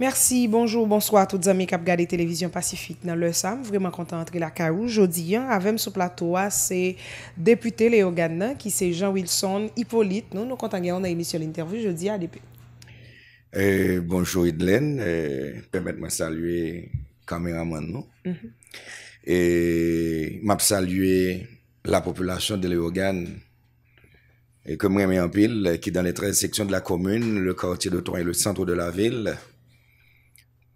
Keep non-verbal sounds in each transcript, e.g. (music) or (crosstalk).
Mersi, bonjou, bonsoi a tout zami kap gade televizyon pasifik nan lè sam. Vreman kontan antre la karou. Jodi, avèm sou plato a se depute Leogane nan ki se Jean Wilson Hippolyte. Nou nou kontan gen yon nan emisyon l'interview. Jodi, adepe. Eh, bonjou, Idlen. Eh, Pèmèt mè salue kameraman nou. Mm-hmm. E eh, mè ap salue la populasyon de Leogane. E kèmèmè anpil ki dan lè 13 seksyon de la komoun, le kawantye de Troyes, le sentrou de la vil,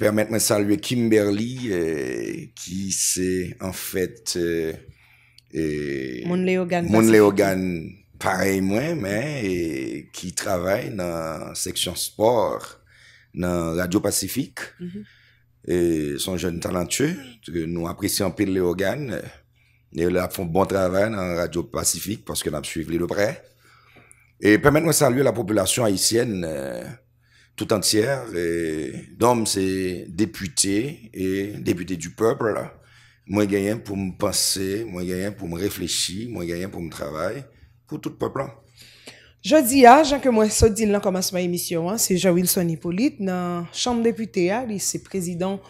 Permettez-moi de saluer Kimberly, euh, qui c'est en fait... Euh, euh, mon Léogan. Mon Léogan, pareil moi, mais qui travaille dans la section sport, dans Radio Pacifique. Mm-hmm. Et son jeune talentueux, nous apprécions pile Léogan. Et là, font bon travail dans Radio Pacifique parce que a suivi de près. Et permettez-moi de saluer la population haïtienne tout entière. Et c'est député et député du peuple. Là. Moi, gagné pour me penser, moi, gagné pour me réfléchir, moi, gagné pour me travailler, pour tout le peuple. Là. Je dis à, ah, Jean que moi, ça dit là, commence ma émission, hein, c'est Jean Wilson Hippolyte, dans Chambre députée, c'est hein, président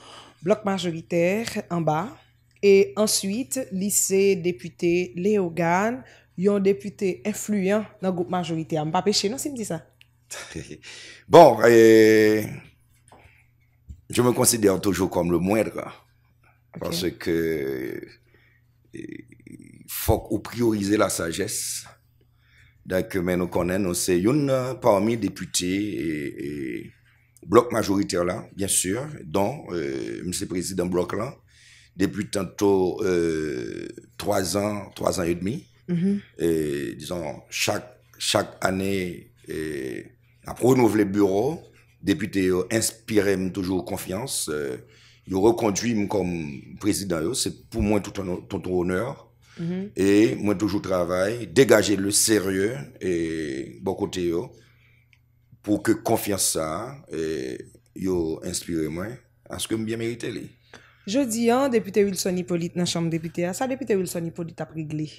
bloc majoritaire en bas. Et ensuite, lycée député Léogan, un député influent dans le groupe majoritaire. Je ne pas péché, non, si me dit ça bon, je me considère toujours comme le moindre. Hein, parce que il faut prioriser la sagesse. Donc, mais nous connaissons, c'est une parmi députés et, bloc majoritaire là, bien sûr, dont euh, M. le Président Bloc là, depuis tantôt euh, trois ans, trois ans et demi. Mhm. disons, chaque, chaque année, après renouveler le bureau, député inspiré toujours confiance, il euh, reconduit comme président, c'est pour moi tout un, honneur. Mhm. Et moi toujours travail, dégager le sérieux et bon côté pour que confiance ça et inspire moi à ce que bien mérité Je dis, hein, député Wilson Hippolyte dans la chambre députée, ça député Wilson Hippolyte a réglé.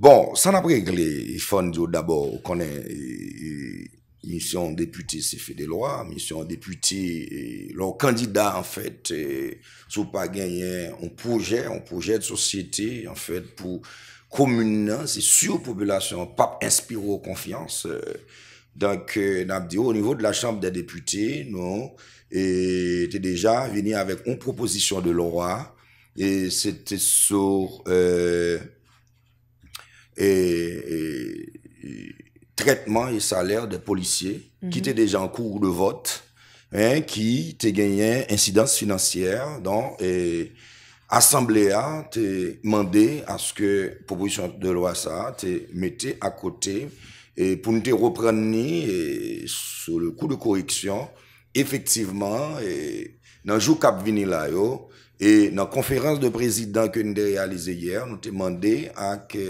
Bon, san ap regle, ifan diyo d'abor, konen, eh, eh, misyon depute se fede lwa, misyon depute, eh, lor kandida, en fet, sou pa genyen, an proje, an proje de sosyete, en fet, pou komune, se sou popolasyon, pap inspiro konfians, donk, nan euh, ap diyo, ou nivou de la chanpe non, de depute, nou, ete deja, veni avèk, ou propozisyon de lwa, ete sou, eh, tretman e, e, e saler mhm. de polisye ki te deja an kou ou de vot ki te genyen insidans finansyer don e asamblea te mande aske popolisyon de lwa sa te mette akote pou nou te reprenni sou kou de koreksyon efektiveman nan jou kap vinila yo nan konferans de prezident nou te mande akke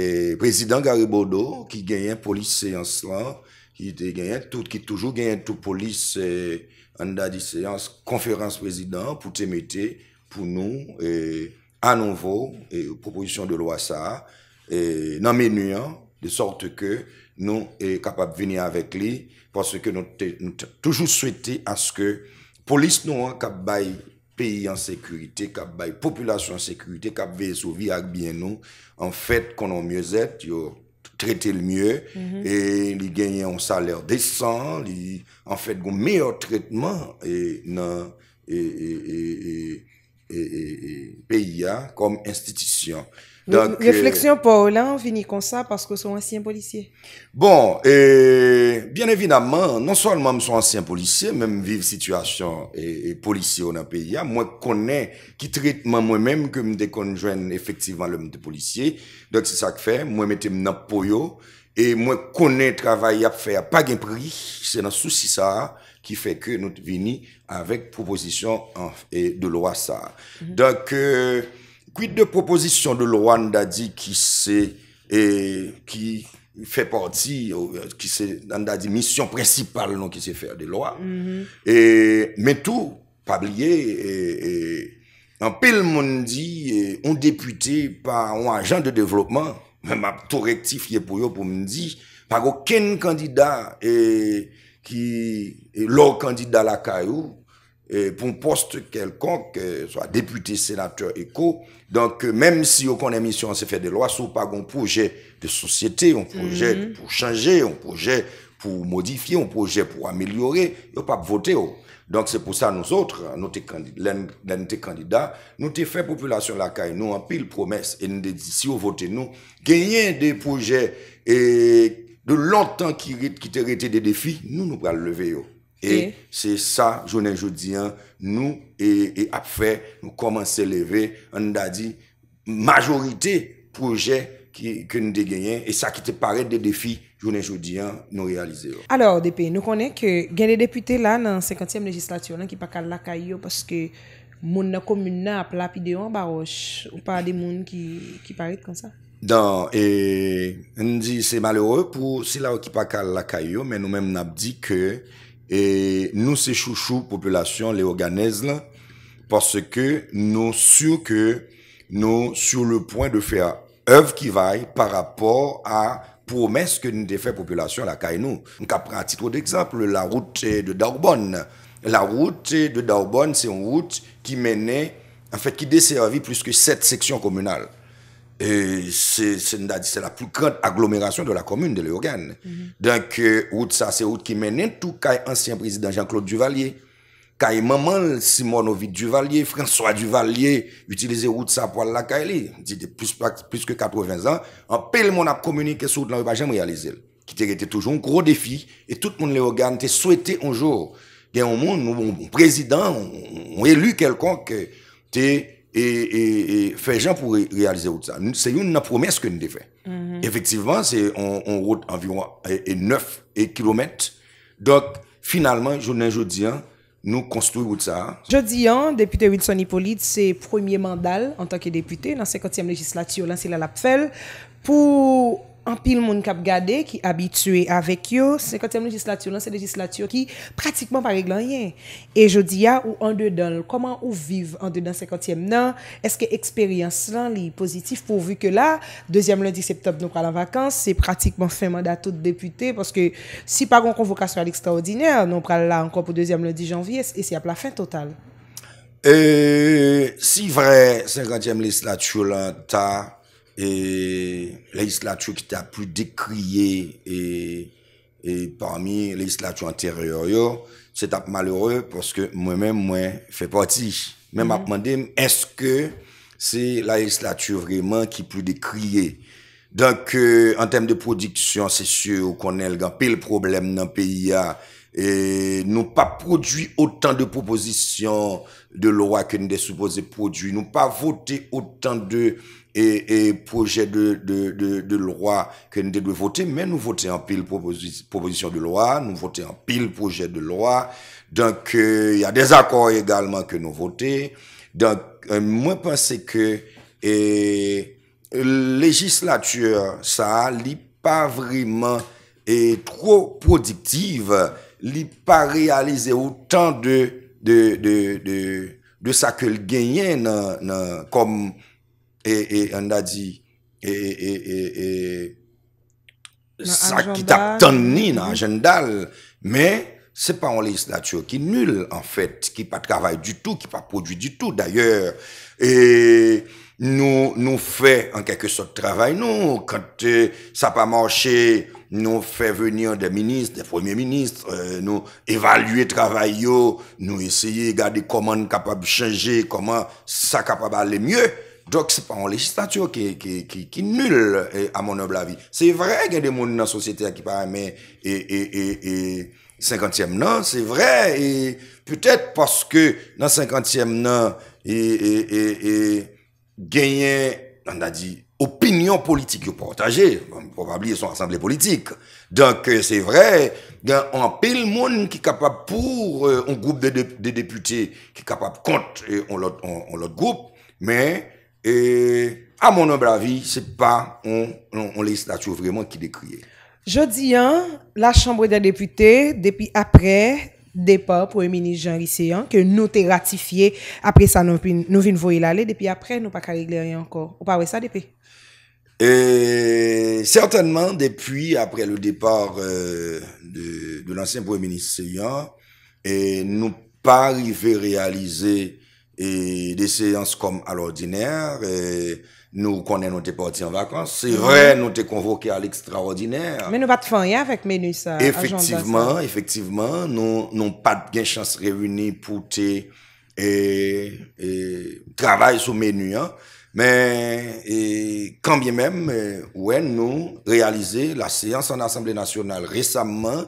E prezident Garibodo ki genyen polis seyans lan, ki toujou genyen tout polis e, an da di seyans konferans prezident pou temete pou nou e, anonvo proposisyon de lwa sa nan menyen de sort ke nou e kapap venye avek li. Paske nou te toujou sweti aske polis nou an kap bayi. peyi an sekurite kap bay, populasyon an sekurite kap vey sovi ak byen nou, an fet konon myoz et, yo trete l myo, e li genye an saler desan, li an fet goun meyo tretman peyi an kom institisyon. Donc, réflexion euh, pour Hollande, finit comme ça parce que sont ancien policier. Bon, et bien évidemment, non seulement je suis ancien policier, même vivre situation et, policiers policier dans pays, moi connais qui traitement moi-même que me conjoints, effectivement le de policier. Donc c'est ça que fait, moi mettez un poyo et moi connais travail à faire pas de prix, c'est un souci ça qui fait que nous venons avec proposition de loi ça. Mhm. Donc euh, pwit de proposisyon de lwa nda di ki se, e, ki fe porti, nda di misyon presipal non ki se fer mm-hmm. e, e, de lwa, men tou pabliye, an pel moun di, an deputi pa an ajan de devlopman, mwen map tou rektif ye pou yo pou moun di, pa gò ken kandida, ki lò kandida la kajou, Euh, pou poste kelkonk, euh, euh, sou mhm. a depute, senateur, eko, donk mèm si yo konè misyon se fè de lwa, sou pa goun projè de sosyété, un projè pou chanjè, un projè pou modifye, un projè pou amelyore, yo pa p'vote yo. Donk se pou sa nou sotre, nou te fè populasyon lakay, nou anpil promès, si yo vote nou, genyen de projè, de lantan ki te rete de defi, nou nou pral leve yo. Oh. Et c'est ça, je dis, hein, nous, et, et après, nous commençons à lever, on a dit, majorité projet que nous avons gagné, et ça qui te paraît des défis, dis jeudi, hein, nous réaliser. Alors, DP, nous connaissons que il y des députés là, dans la 50e législature, hein, qui ne sont pas là, parce que moun nan commune sont ap en baroche ou pas des moun qui qui paraît comme ça Non, et on dit c'est malheureux pour qui là qui pas la caillou mais nous même n'a dit que et nous, c'est chouchou, population les organismes parce que nous sûr que nous sur le point de faire œuvre qui vaille par rapport à promesse que nous avons population la nous. on après, un titre d'exemple, la route de Darbonne. La route de Darbonne, c'est une route qui menait, en fait, qui desservit plus que sept sections communales c'est la plus grande agglomération de la commune de Léogane. Mhm. Donc, euh, route ça, c'est route qui mène tout cas ancien président Jean-Claude Duvalier. Kaye maman, Simone Duvalier, François Duvalier, utiliser route ça pour la Il Plus, plus que 80 ans, en pile, mon a communiqué sur route, n'a bah, jamais réalisé. Qui était toujours un gros défi, et tout le monde Léogane était souhaité un jour. qu'un y un monde, un président, un élu quelconque, euh, était et, et faire gens pour réaliser tout ça. C'est une promesse que nous avons fait. Mhm. Effectivement, c'est on, route environ 9 km. Donc, finalement, journée jeudi, hein, nous construisons ça. Jeudi, hein, député Wilson Hippolyte, c'est premier mandat en tant que député dans la 50e législature, là, la pour en pile monde cap regardé, qui habitué avec eux 50e législature c'est législature qui pratiquement pas règle rien et je dis ou en dedans comment ou vivre en dedans 50e nan est-ce que expérience là est positif pourvu que là 2e lundi septembre nous prenons en vacances c'est pratiquement fin mandat tout député parce que si pas une convocation à l'extraordinaire nous prenons là encore pour 2e lundi janvier et c'est à la fin totale et si vrai 50e législature là E la islatu ki ta pou dekriye e parmi mhm. la islatu anteryor yo, se ta pou malheure, poske mwen mwen mwen fe pati. Mwen ap mande, eske se la islatu vreman ki pou dekriye? Donk, an euh, tem de prodiksyon, se sye ou konel, gan pe l problem nan pe ya... et nous pas produit autant de propositions de loi que nous devons supposés produire, nous pas voté autant de et, projets de, de, de, loi que nous devons voter, mais nous voter en pile propositions de loi, nous voter en pile projet de loi. Donc, euh, il y a des accords également que nous voter. Donc, euh, moi, pense que et, législature, ça, n'est pas vraiment et trop productive li pa realize ou tan de sa ke l genye kom e, e an da di e, e, e sa ki ta tan ni nan ajendal me se pa an list nature ki nul an fet ki pa travay du tout, ki pa prodwi du tout d'ayor e nou fè an keke sot travay nou kante euh, sa pa manche... Nou fè venyon de ministre, de premier ministre, nou evalüe travay yo, nou esye gade koman kapab chanje, koman sa kapab ale mye. Dok se pa yon legislatio ki nul a mon oblavi. Se vre gen de moun nan sosyete a ki par amen 50e nan, se vre. E pwetet paske nan 50e nan genyen, nan da di... opinion politique partagée, probablement son assemblée politique. Donc euh, c'est vrai, en le monde qui est capable pour euh, un groupe de, députés qui est capable contre on euh, l'autre groupe, mais à mon humble avis, c'est pas on, on, on législature vraiment qui décrit. Jeudi hein, la Chambre des députés, depuis après départ pour le ministre Jean Rissé, hein, que nous t'ai ratifié, après ça nous, nous voyons l'aller, depuis après nous pas qu'à régler rien encore. Ou pas de ça depuis E, certainman, depwi apre le depor euh, de l'ansyen pwemini seyan, nou pa rivey realize de seyans kom al ordiner, nou konen nou te pati an vakans, sey ren nou te konvoke al ekstraordiner. Men nou pa te fanyen avèk meni sa? Efectiveman, efektiveman, nou pa te gen chans reuni pou te travay sou meni sa. Mais et, quand bien même, euh, ouais, nous réaliser la séance en Assemblée nationale récemment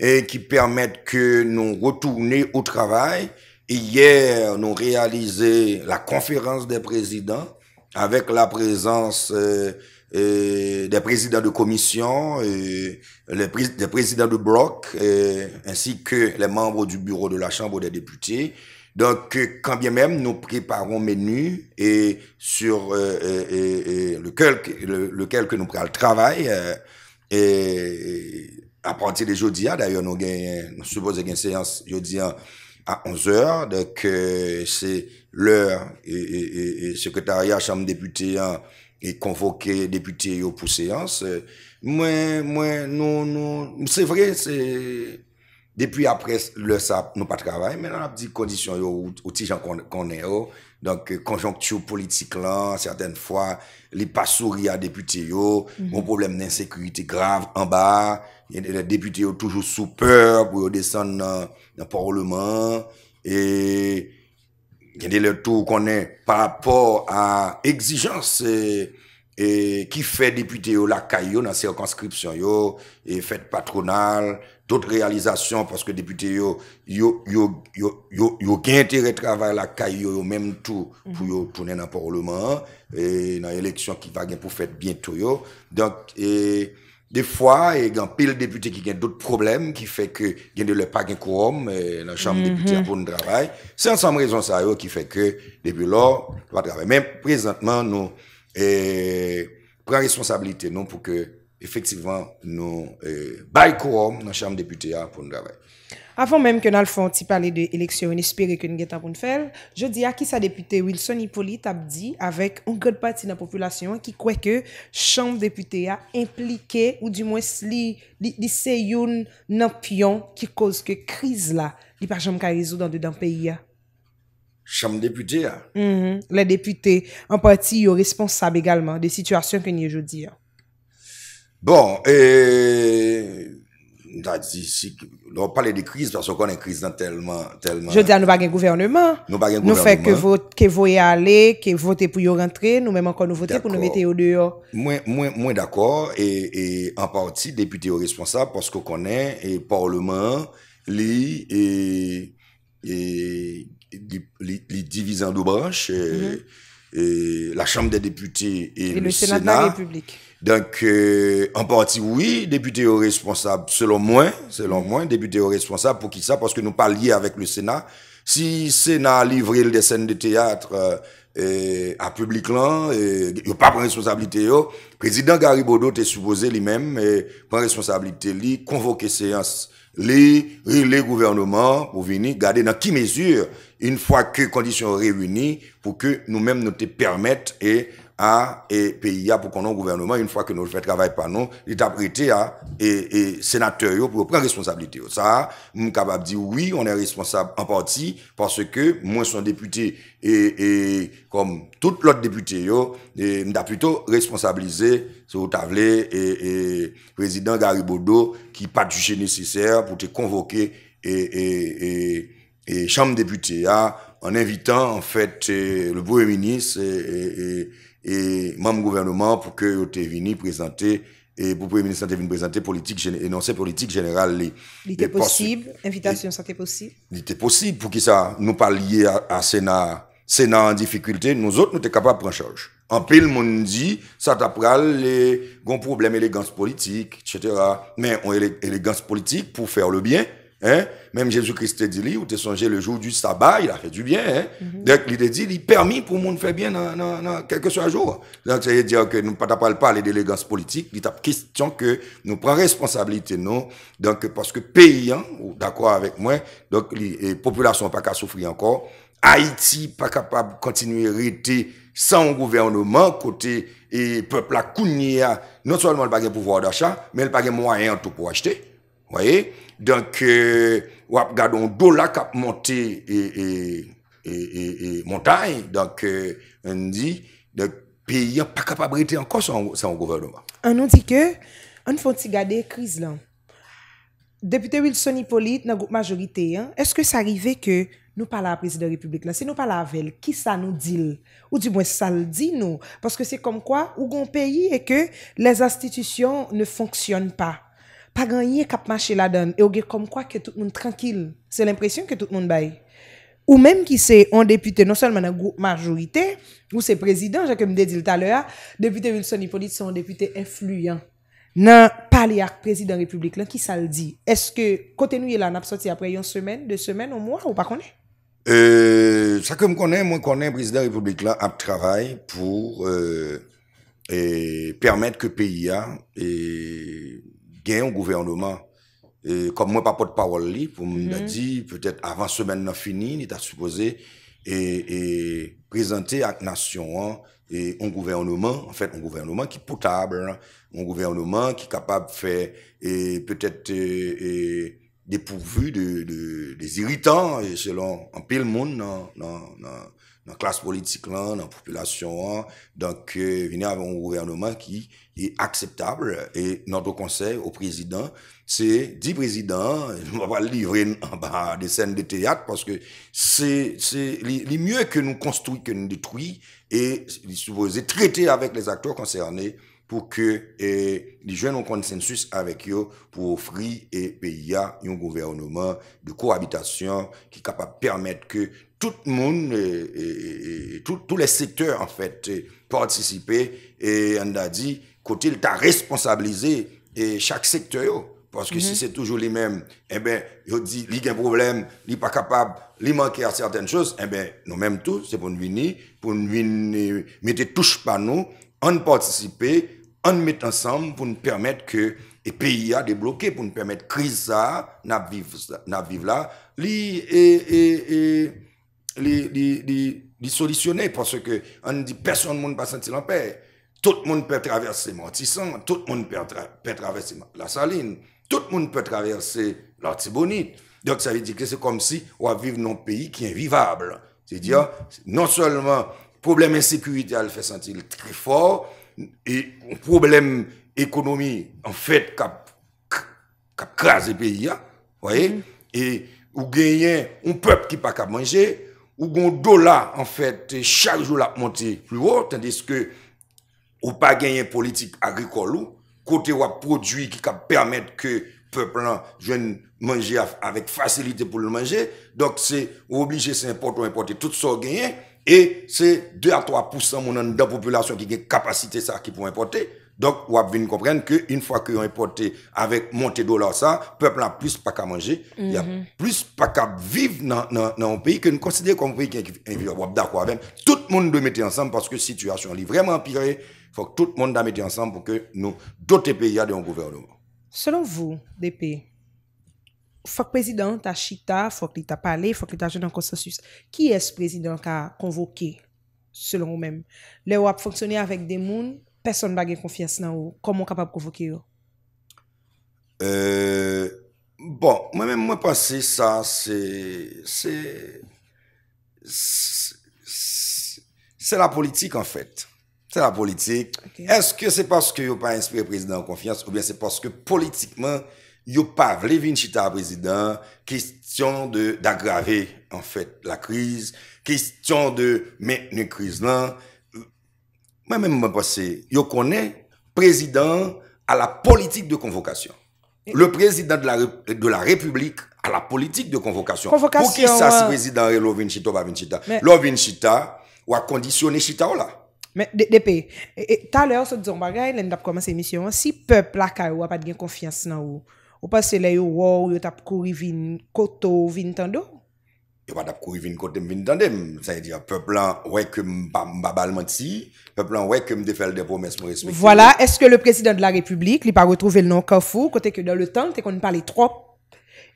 et qui permettent que nous retournions au travail. hier, nous réaliser la conférence des présidents avec la présence euh, euh, des présidents de commission, euh, les des présidents de bloc, ainsi que les membres du bureau de la Chambre des députés. Donk, kambye euh, menm nou preparon menu e sur lekel ke nou pral travay e apranti de jodia, dayon nou gen, nou souboze gen seans jodia a onz or, donk, euh, se lor e sekretaryat chanm deputi e konvoke deputi yo pou seans, mwen, mwen, nou, nou, nou se vre, se... Depi apres le sa nou pa travay, men nan ap di kondisyon yo ou ti jan konnen yo. Donk konjonktiyo politik lan, certaine fwa, li pa souri a depute yo, moun problem nan sekurite grav an ba, yon de depute yo toujou soupeur pou yo desen nan paroleman, e yon de le tou konnen par rapport a egzijans, ki fe depute yo la kay yo nan se yo konskripsyon yo, e fet patronal, Dote realizasyon, paske depute yo, yo gen te retravare la kay yo yo menm tou pou yo tounen nan parleman, nan eleksyon ki va gen pou fèt bientou yo. Donk, de fwa, gen pil depute ki gen dote problem, ki fè ke gen de le pa gen kou om, nan chanm depute apoun dravay, sen sanm rezon sa yo, ki fè ke debi lor, lwa dravay. Men, prezentman nou, pre responsabilite nou pou ke efektivant nou euh, bay kou om nan chanm deputè a pou nou gavè. Afon menm ke nan l fon ti pale de eleksyon inespire ke nou geta pou nou fel, jodi a ki sa deputè Wilson Hippolyte ap di avek un god pati nan populasyon ki kwe ke chanm deputè a implike ou di mwes li li se yon nan piyon ki koz ke kriz la li pa jom ka rezo dan de dan peyi a. Chanm deputè a? Mm-hmm. Le deputè an pati yo responsab egalman de situasyon ke nou jodi a. Bon, et on parler de crise parce qu'on est crise dans tellement, tellement. Je dis dire, nous pas un gouvernement. Nous pas un gouvernement. Nous faisons que vous que vous aller, que voter pour y rentrer, nous même encore nous voter pour nous mettre au dehors. Moi, d'accord et, en partie député ou responsables, parce qu'on est et parlement, li et, les, les de branches, mhm. la Chambre des députés et, et le, le, Sénat de la République. Donc, euh, en parti, oui, député ou responsable, selon moi, député ou responsable, pou ki sa, parce que nous pas lié avec le Sénat. Si Sénat livré les scènes de théâtre euh, euh, à public, là, il n'y a pas de responsabilité, yo. Président Garibodo te suppose, lui-même, et prend responsabilité, lui, convoquer séance, lui, et le gouvernement, pour venir garder dans qui mesure, une fois que conditions réunies, pour que nous-mêmes nous te permettent et... a peyi a pou konon gouvernement yon fwa ke nou fwe travay panon lita prete a e senateur yo pou pren responsabilite yo. Sa, m m'm kabab di oui, on e responsable en parti, parce ke mwen son depute e kom tout l'ot depute yo m da pluto responsabilize sou ta vle e prezident Garibodo ki pat juje neseser pou te konvoke e chanm depute ya an evitan en fwet euh, le boue minis e et le gouvernement pour que vous venu présenter et pour le Premier ministre était présenter politique énoncé politique générale. Il possible, invitation ça était possible. Il possible pour que ça nous pas lié à, Sénat, Sénat en difficulté, nous autres nous sommes capables de prendre charge. En pile, monde dit, ça t'apprend les grands problèmes élégance politique, etc. Mais on élégance politique pour faire le bien, Hein? Même Jésus-Christ te dit, ou te songé le jour du sabbat, il a fait du bien. Hein? Mhm. Donc, il te dit, il permis pour le monde faire bien dans, dans, dans quelque soit jour. Donc, ça veut dire que nous ne parlons pas d'élégance politique, il est question que nous prenons responsabilité, non? Donc, parce que pays, hein, d'accord avec moi, donc, les populations pas qu'à souffrir encore. Haïti pas capable de continuer à sans gouvernement, côté et peuple à non seulement le pas pouvoir d'achat, mais le pas moyen tout pour acheter voyez Donc, euh, on regarde un dollar qui a et, et, montagne. Donc, euh, on dit, le pays n'a pas capable d'être encore son gouvernement. On nous dit que, on faut garder la crise là. Député Wilson Hippolyte, dans majorité, hein, est-ce que ça arrivait que nous parlons à la présidente de la République, si nous parlons avec elle, qui ça nous dit Ou du moins, ça le dit nous Parce que c'est comme quoi, où un pays et que les institutions ne fonctionnent pas. pa ganye kap mache la dan, e ouge kom kwa ke tout moun tranqil, se l'impresyon ke tout moun bay. Ou menm ki se an depute, non sol men an goup majorite, ou se prezident, jè ke mde di l talera, depute Wilson Hipolite, se an depute influyen, nan pali ak prezident republik lan, ki sa l di. Eske kote nou yel an apsoti apre yon semen, de semen, ou mwa, ou pa konen? Sa ke m konen, mwen konen prezident republik lan, ap travay pou e, e, permèt ke PIA e gen yon gouvernoman. Euh, Kom mwen pa pot pawol li, pou mwen da mm-hmm. di, petèt avan semen nan fini, ni ta suppose, e prezante ak nasyon an, e yon gouvernoman, en fèt, yon gouvernoman ki potable, yon gouvernoman ki kapab fè, e petèt depouvu de ziritan, euh, selon an pe l moun nan... nan klas politik lan, nan populasyon an, dan ke euh, vini avan yon governman ki yi akseptable e nan do konsey o prezident, se di prezident, mwa (laughs) va livri nan ba desen de teyat, paske se li mye ke nou konstoui, ke nou detoui, e li souboze tretey avak les akto konsey ane pou ke euh, li jwen yon konsensus avak yo pou ofri e pe ya yon governman de korabitasyon ki kapap permèt ke tout le monde tous les secteurs en fait participer et on a dit côté il t'a responsabilisé et chaque secteur parce que si mhm. c'est toujours les mêmes eh ben il dit il a un problème il pas capable il manque à certaines choses eh ben nous mêmes tous c'est pour nous venir pour nous venir mettre touche pas. nous en participer en met ensemble pour nous permettre que les pays a débloqué pour nous permettre crise ça n'a vivre là li et, et, et les solutionner... parce qu'on dit... Personne ne peut sentir sentir paix... Tout Tout monde peut traverser Mortissant, tout le monde peut traverser la Saline, tout le monde peut traverser l'Artibonite. Donc ça veut dire que c'est comme si on vivre dans un pays qui est vivable. C'est-à-dire, non seulement problème insécurité, Le fait sentir très fort, et problème économie, en fait, qui a le pays, hein, voyez, mm-hmm. et ou gagner un peuple qui n'a pas qu'à manger, Ou gon do la, an fèt, chal joul ap monte pli ou, tendes ke ou pa genyen politik agrikol ou, kote wap prodwi ki ka permèt ke peplan jwen manje avèk fasilite pou l manje, dok se ou obligé se import ou importe, tout sa ou genyen, e se 2 à 3% mounan dan populasyon ki gen kapasite sa ki pou importe, Donc, on vient comprendre qu'une fois ont importé avec montée dollar ça, peuple a plus pas qu'à manger, il n'y y a mhm. plus pas qu'à vivre dans, dans, dans, un pays que nous considérons comme un pays d'accord Tout le monde doit mettre ensemble parce que la situation est vraiment empirée. Il faut que tout le monde doit mette ensemble pour que nous d'autres pays un gouvernement. Selon vous, DP, faut que le président t'a chita, faut qu'il t'a parlé, faut qu'il t'a joué dans consensus. Qui est ce président qui a convoqué, selon vous-même? Le WAP fonctionner avec des mouns person bagen konfians nan ou, komon kapap kovoke yo? Euh, bon, mwen mwen mwen pase sa, se la politik an fèt. Se la politik. Eske se paske yo pa inspire prezident konfians, ou bien se paske politikman, yo pa vlevin chita prezident, kistyon de d'agrave an fèt la kriz, kistyon de menye kriz lan, Moi-même, je pense, je connais président à la politique de convocation. Le président de la, de la République à la politique de convocation. Pour qui ça, président est Lovin Chita ou Chita Lovin Chita a conditionné Chita ou là mais DP, tout à l'heure, ce dit, bagaille, l'endap commencer l'émission. Si peuple là, a pas de confiance dans vous, ou pas c'est yo ou yo tap couru vin koto, vin tando, et pa tap kou vin côté, il vient tandem. Sa yi di, peplan wè ke m menti, peuple, peplan wè ke m defel de promes Voilà, est-ce que le président de la République, li pas retrouvé le nom Kafou, côté que dans le temps, t'es qu'on parlait trop,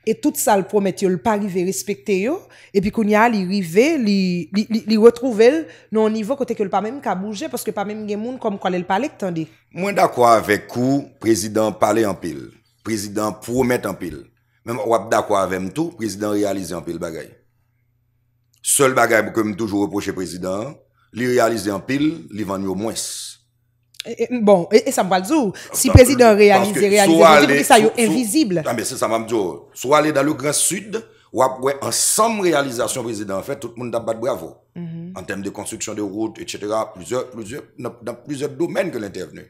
et tout ça le promet il le pas rive respecte yo, et puis kon a, li rive, li, li, li, li retrouve non niveau côté que le pas même qu'a bouge, parce que pas même a monde comme quoi, le parle tande. Mwen d'accord avec ou, président parler en pile, président promet en pile, même wap d'accord avec tout, président réalise en pile bagaille. Seul bagay m'm toujours toujours président, président, réalise en pile, pile, va vendre au moins. Bon, et ça me dit. si réalise, réalise, réalise, il est invisible. Non, ah, mais c'est ça m'a dit, soit aller dans le Grand Sud, ou après ensemble réalisation président en fait, tout le monde bravo. battu bravo. Mhm. En termes de construction de routes, etc., plusieurs, plusieurs, domaines plusieurs l'intervenu.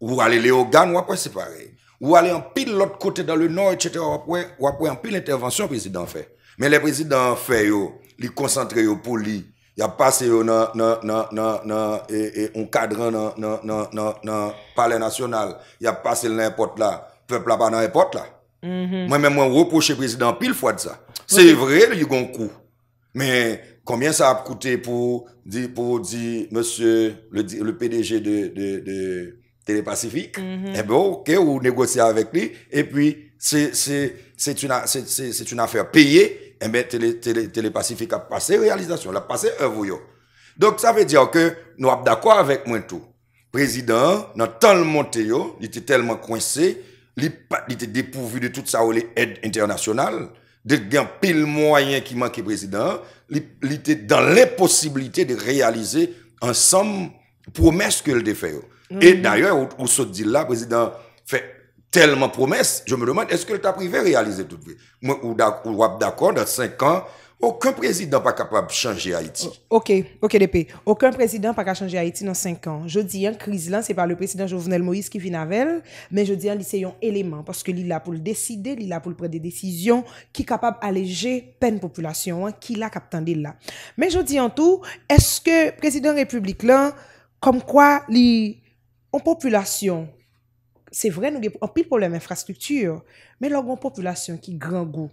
Ou aller les Ogan, ou après séparer Ou en pile de l'autre côté, dans le Nord, etc., ou après pile pile président président fait. Mais le président fait yo, les concentrer yo pour lui. Il a passé dans nan, dans dans le palais national. on e, e, kadran nan, nan, dans nan, nan pale nasyonal, la, pepl là pa le epot moi même président reproche de ça c'est vrai y a un Mais combien ça a coûté pour dire, monsieur le, PDG de, de, de Télépacifique, mhm. eh bien, ok, ou négocier avec lui, et puis c'est une affaire payée, eh bien, télé, Pacifique a passé réalisation, a passé un œuvre. Donc, ça veut dire que nous sommes d'accord avec moi tout. Président, dans tant monté, il était tellement coincé, il était dépourvu de toute sa aide internationale, de gain pile moyen qui manquait président, il était dans l'impossibilité de réaliser ensemble promesse que le défait. Et mm-hmm. d'ailleurs, au, au dit là, président fait tellement promesses, je me demande, est-ce que l'État privé réalisé tout Moi, ou d'accord, dans 5 ans, aucun président pas capable de changer Haïti. OK, OK, DP. Aucun président pas capable de changer Haïti dans 5 ans. Je dis, en crise là, c'est pas le président Jovenel Moïse qui vient avec mais je dis, c'est un élément, parce que l'île là pour le décider, il là pour le prendre des décisions, qui est capable d'alléger peine population, hein, qui l'a capté là. Mais je dis en tout, est-ce que président République comme quoi, les population Se vren nou gen, an pi problem infrastruktur, men lor bon populasyon ki grangou,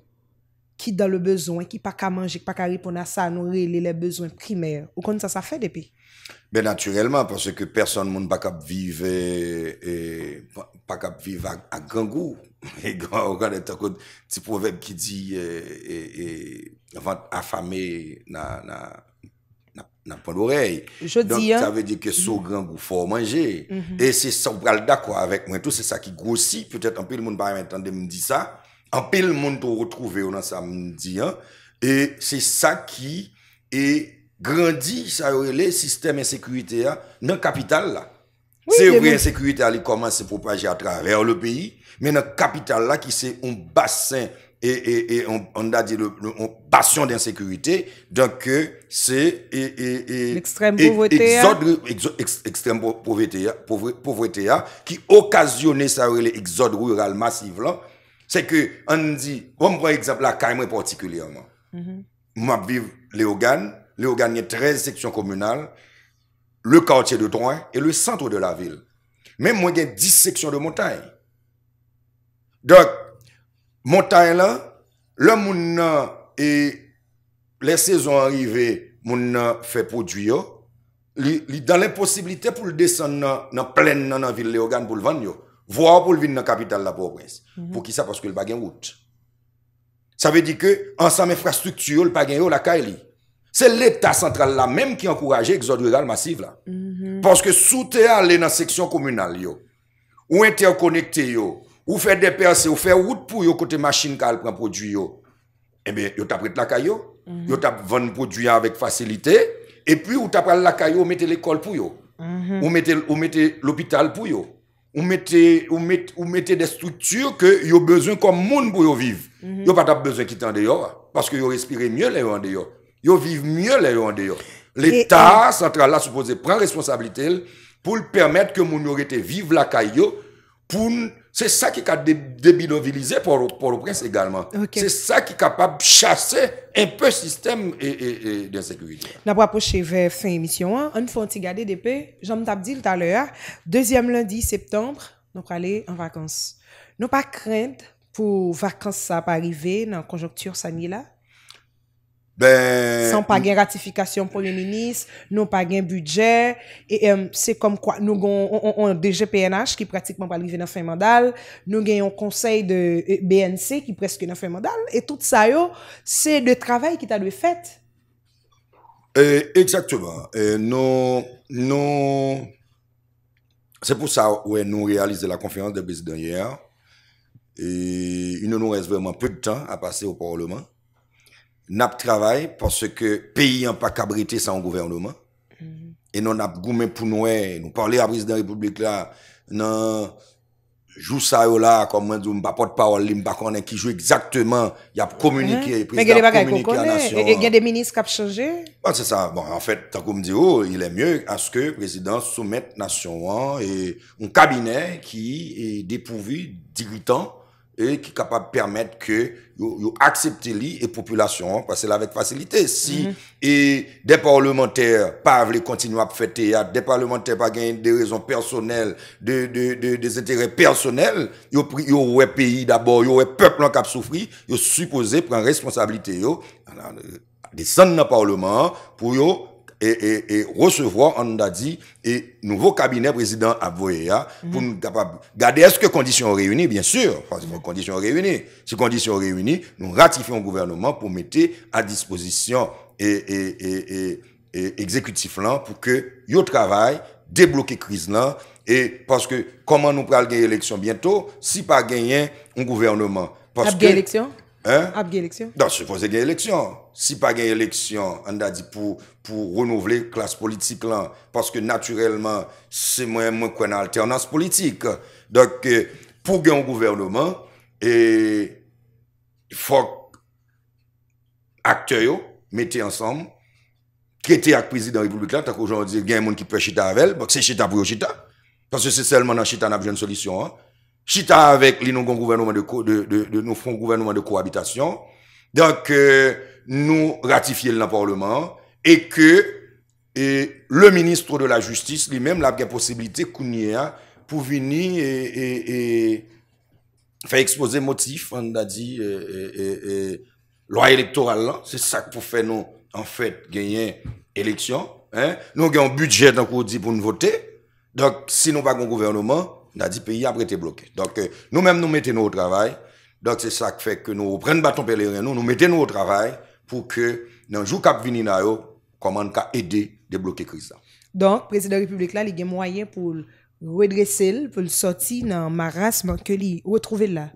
ki dan le bezon, ki pa ka manje, ki pa ka ripona sa, nou rele le bezon primer, ou kon sa sa fè depi? Ben naturelman, pwese ke person moun bakap vive, bakap vive a grangou, (laughs) e gwa ou gwa netakot, ti pouveb ki di, e euh, vant afame na... dans pas l'oreille Donc, hein? ça veut dire que sous grand goût, faut manger. Mhm. Et c'est ça, d'accord avec moi, tout, c'est ça qui grossit. Peut-être un peu le monde va m'entendre me dire ça. Un peu le monde te retrouver, on a ça hein. Et c'est ça qui est grandi, ça les le système insécurité, hein, dans le capital. là. c'est vrai, l'insécurité, elle commence à se propager à travers le pays, mais dans le capital, là, qui c'est un bassin et on a dit passion d'insécurité, donc euh, c'est... L'extrême pauvreté a. L'extrême pauvreté a, ki okasyoné sa rele exode rurale massive la, c'est que, on dit, on brè exemple la Kaimè particulièrement. Mwab mm-hmm. viv Léogane, Léogane yè 13 seksyon komunal, le kartier de Troyes, et le centre de la ville. Mè mwen gen 10 seksyon de montagne. Donc, Mon tae la, le moun nan e les sezon enrive moun nan fe pou du yo, li dan l'imposibilite pou l'desan nan plen nan nan vil le ogan pou l'van yo, vwa pou l'vin nan kapital la pauvres. Pou ki sa paske l'bagay mout. Sa ve di ke ansam infrastruktu yo l'bagay yo la kae li. Se l'eta central la menm ki ankoraje exodurale masif la. Paske sou te a le nan seksyon komunal yo, ou interkonekte yo, ou faire des percées, ou faire route pour yo côté machine qu'elle prend produit yo. Eh bien, yo t'a la caillou, mm -hmm. yo vendre produit avec facilité et puis ou t'a la caillou, ou mettez l'école pour yo. Mm Ou mettez l'hôpital pour yo. Ou mettez ou des structures que yo besoin comme monde pour yo vivre. Mm -hmm. Yo pas besoin quitter en dehors parce que yo respirer mieux les en dehors. Yo vivent mieux les en dehors. L'État central là supposé prendre responsabilité pour permettre que les rete vive la caillou pour Se sa ki ka deminovilize pou reprense egalman. Se sa ki kapab chase en pe sistem de sekuvi. N apwa poche ve fin emisyon an, an fwant si gade depe, jom tap di l taler, deuxième lundi septembre, nou prale en vakans. Nou pa krent pou vakans sa pa arrive nan konjonktur sanye la? San pa gen ratifikasyon pou le minis Nou pa gen budget e, Se kom kwa nou gon On deje PNH ki pratikman pa li ve nan fè mandal Nou gen yon konsey de e, BNC ki preske nan fè mandal Et tout sa yo Se de travèl ki ta dwe fèt e, Exactement Nou Se pou sa Nou realize la konfianse de BNC Yon nou reze Vèman peu de tan a pase au parlement n'a travail parce que pays n'a pas cabrité sans gouvernement. Mm-hmm. Et non, n'a goûté pour nous, e, parler à président de la République là, non, joue ça là, comme on dit, pas porte parole, il connaître qui joue exactement, il a communiqué, mm y a communiqué à nation. Et il y a des ministres qui ont changé. Ah, c'est ça. Bon, en fait, tant qu'on me dit, oh, il est mieux à ce que le président soumette nation et un cabinet qui est dépourvu d'irritants ki kapap permèt ke yo aksepte li e populasyon pase la vek fasilite. Si mm-hmm. de parlementèr pa avle kontinu ap fète ya, de parlementèr pa gen de rezon personel, de zeterè personel, yo wè peyi d'abord, yo wè peplon kap soufri, yo suppose pren responsabilité yo, desan nan parlement, pou yo et, recevoir, on a dit, et nouveau cabinet président à Voya, pour nous garder, est-ce que conditions réunies, bien sûr, parce conditions réunies, si conditions réunies, nous ratifions le gouvernement pour mettre à disposition et, exécutif là pour que yo travail, débloquer crise là, et parce que comment nous gagner l'élection bientôt, si pas gagner un gouvernement. Parce Ape gen lèksyon? Dan se fose gen lèksyon. Si pa gen lèksyon, an da di pou pou renouvle klas politik lan, paske natyrelman se mwen mwen kwen alternans politik. Dok euh, pou gen ou gouvernement, e fok akteyo, mette ansanm, kete ak prezidant republik lan, tako joun di gen moun ki prechita avel, bok se chita pou bon, yo chita, paske se selman an chita nan ap jen solisyon an. Chita avèk li nou gon gouvernement de ko... De nou fon gouvernement de ko habitation... Donk euh, nou ratifiye l nan parleman... E ke... Le ministro de la justice... Li mèm l ap gen posibilite kounye a... Pou vini e... Fè ekspose motif... An da di... Loi elektoral lan... Se sak pou fè nou... En fèt genyen... Eleksyon... Non gen yon budget... Donk ou di pou nou vote... Donk si nou pa gon gouvernement... dans a dit pays après été bloqué. Donc euh, nous-mêmes nous mettons au travail. Donc c'est ça qui fait que nous prenons le bâton pèlerin, nous nous mettons au travail pour que dans le jour cap venir comment nous aider débloquer la crise. Donc président de la République là, il y a moyens pour redresser, pour le sortir dans le marasme que lui retrouver là.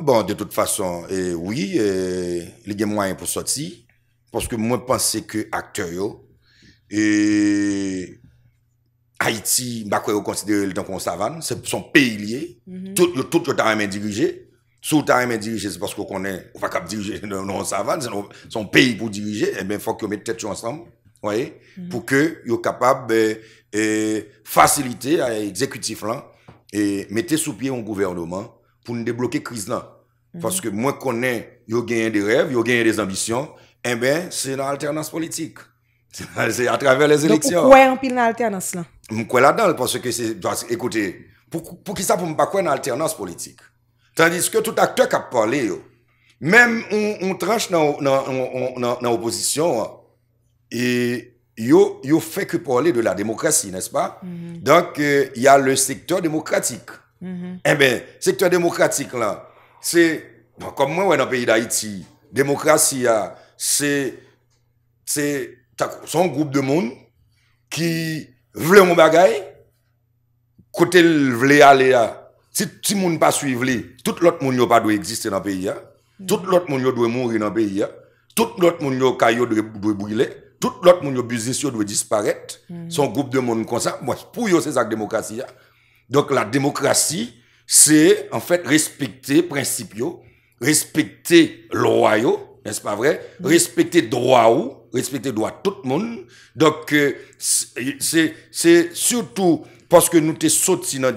Bon, de toute façon, eh, oui, eh, il y a moyens pour sortir. Parce que moi, je pense que acteur, et eh, Haïti, je ne considérer le temps qu'on savane, c'est son pays lié, mhm. tout, le temps est dirigé. Sous le temps dirigé, c'est parce qu'on est, on va pas diriger non savane, c'est son pays pour diriger, et bien, il faut qu'on mette tête ensemble, voyez, mhm. pour que soient capable de euh, euh, faciliter à l'exécutif là, et mettre sous pied un gouvernement pour nous débloquer crise là. Mhm. Parce que moi, connais, ils ont des rêves, ils ont des ambitions, et bien, c'est l'alternance politique. (laughs) c'est à travers les élections. Donc, pourquoi en pile l'alternance là Je crois là-dedans parce que c'est. Écoutez, pour, pour qui ça pour me pas croire en alternance politique Tandis que tout acteur qui a parlé, même on, tranche dans, l'opposition, hein, et ne fait que parler de la démocratie, n'est-ce pas mm-hmm. Donc, euh, il y a le secteur démocratique. Mm-hmm. Eh bien, secteur démocratique là, c'est. comme moi, dans le pays d'Haïti, démocratie, ah, c'est. C'est Son goup de moun ki vle mou bagay, kote vle ale ya, si moun pa suive li, tout l'ot moun yo pa dwe egziste nan peyi ya, tout l'ot moun yo dwe moun ri nan peyi ya, tout l'ot moun yo kayo dwe bouyle, tout l'ot moun yo bizisyo dwe disparete, hmm. son goup de moun konsa, mwen pou yo sezak demokrasi ya, donk la demokrasi se en fèt respekte principyo, respekte lorwayo, n'est-ce pas vrai Respecter droit ou, respecter droit tout le monde. Donc, euh, c'est surtout parce que nous sommes sortis dans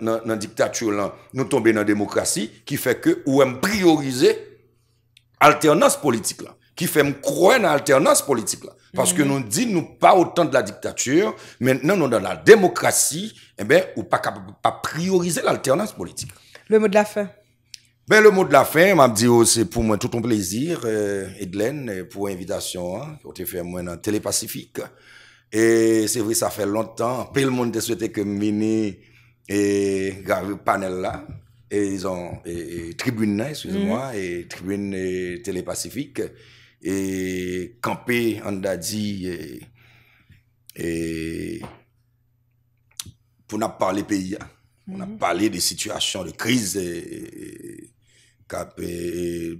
la dictature, là, nous tombons dans la démocratie, qui fait que nous avons prioriser alternance politique. qui fait me croire en l'alternance politique là. Parce que mhm. nous ne nous pas autant de la dictature, maintenant nous dans la démocratie, eh bien, ou pas pas prioriser l'alternance politique. Le mot de la fin. Ben, le mot de la fin, m'a dit, oh, c'est pour moi tout ton plaisir, euh, Edlen, euh, pour invitation, On hein, qu'on fait moi dans Télépacifique. Et c'est vrai, ça fait longtemps. Peu le monde a souhaité que Mini et Gavi Panel là, et ils ont, tribune, excusez-moi, et tribune mhm. Télépacifique, et campé, on a dit, et, pour n'a parler pays, hein. on a mhm. parlé des situations de crise, E,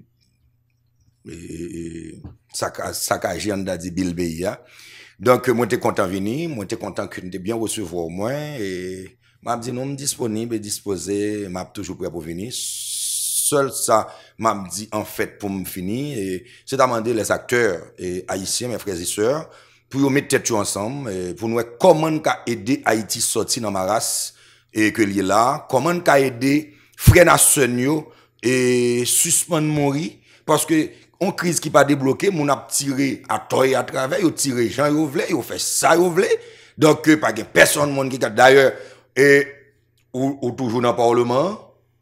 e, e, sa ka agenda di bil beya. Donk mwen te kontan vini, mwen te kontan kwen te byan wosyevwa ou mwen, mwen ap di nou m disponib, mwen ap disponib, mwen ap toujou prè pou vini. Sòl sa mwen ap di an fèt pou m fini, se ta mande les akteur, a iti, mwen freziseur, pou yon mè tètou ansanm, pou nouè koman ka edi a iti soti nan maras e ke li la, koman ka edi frena sènyo e suspande mori, paske an kriz ki pa deblokè, moun ap tire a toy a travè, yo tire jan yow vle, yo fe sa yow vle, donkè euh, pa gen peson moun ki ta, d'ayè, e ou toujou nan parleman,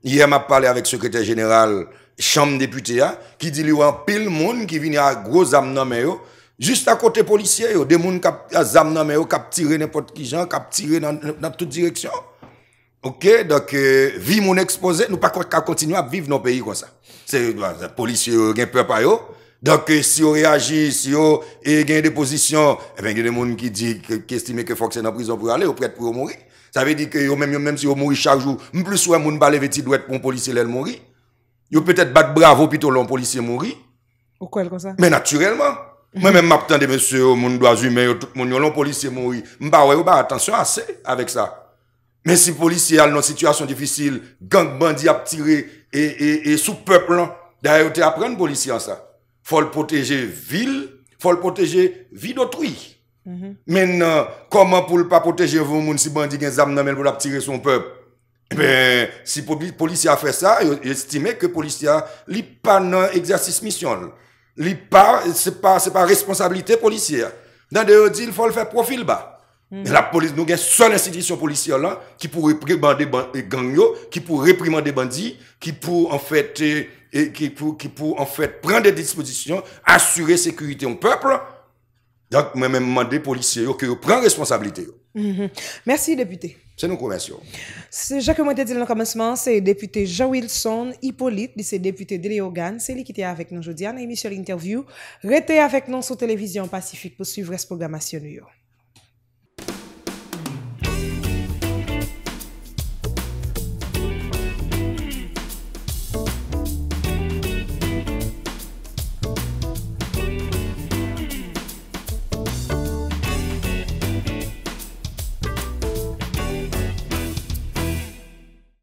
yè m ap pale avèk sekretè genèral, chanm deputè ya, ki di li wè an pel moun ki vini a gro zam nan mè yo, jist akote policè yo, de moun a zam nan mè yo, kap tire nèpot ki jan, kap tire nan tout direksyon, Ok, donc, euh, mon exposé, nous pas continuer à vivre dans le pays comme ça. C'est, la bah, police, euh, a peur pas Donc, euh, si on réagit, si on gagne des positions, eh ben il y a des gens qui disent, qui estiment que faut que c'est dans prison pour aller, ou prête pour mourir. Ça veut dire que, même, même si on mourit chaque jour, plus souvent, moun balé vêtu doit être pour un policier, l'elle mourir. Yo peut-être battre bravo, plutôt le policier mourir. Pourquoi elle comme ça? Mais naturellement. Moi-même, mhm. m'attendais, monsieur, au monde droits humain, tout le monde, policier mourir. M'bah, ouais, bah, attention assez avec ça. Men si polici al nan sitwasyon difisil Gang bandi ap tire E sou pepl Da yo te apren polici an sa Fol proteje vil Fol proteje vi dotri Men mm-hmm. nan koman pou l pa proteje Voun moun si bandi gen zam nan men Fol ap tire son pepl eh Si polici a fe sa Estime ke polici a li pa nan Eksersis mission Li pa se pa responsabilite polici Nan de yo di l fol fe profil ba Mm. La police, nous avons seule institution policière là qui pourrait réprimander les gangs, qui pourrait réprimer des bandits, qui pourrait en fait, euh, qui en fait prendre des dispositions, assurer sécurité au peuple. Donc, moi même demandé aux policiers que prennent responsabilité. Mm-hmm. Merci, député. C'est nous nos C'est Jacques moi dit commencement, c'est député Jean Wilson Hippolyte, c'est député de Léogane, c'est lui qui était avec nous aujourd'hui en l'émission Interview. Restez avec nous sur Télévision Pacifique pour suivre cette programmation.